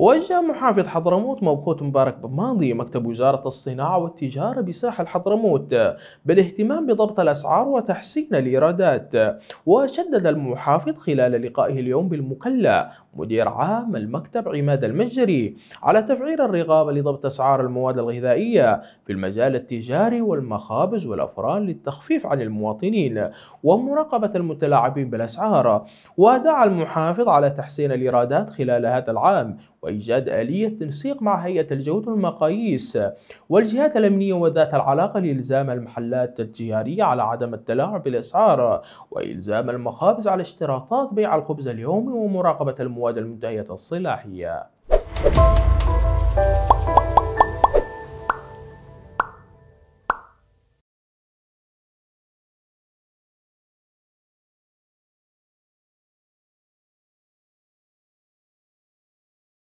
وجه محافظ حضرموت مبخوت مبارك بماضي مكتب وزارة الصناعة والتجارة بساحل حضرموت بالاهتمام بضبط الأسعار وتحسين الإيرادات وشدد المحافظ خلال لقائه اليوم بالمقلة مدير عام المكتب عماد المجري على تفعيل الرقابة لضبط أسعار المواد الغذائية في المجال التجاري والمخابز والأفران للتخفيف عن المواطنين ومراقبة المتلاعبين بالأسعار ودعا المحافظ على تحسين الإيرادات خلال هذا العام وإيجاد آلية تنسيق مع هيئة الجودة والمقاييس والجهات الأمنية وذات العلاقة لإلزام المحلات التجارية على عدم التلاعب بالأسعار وإلزام المخابز على اشتراطات بيع الخبز اليومي ومراقبة المواد المنتهية الصلاحية.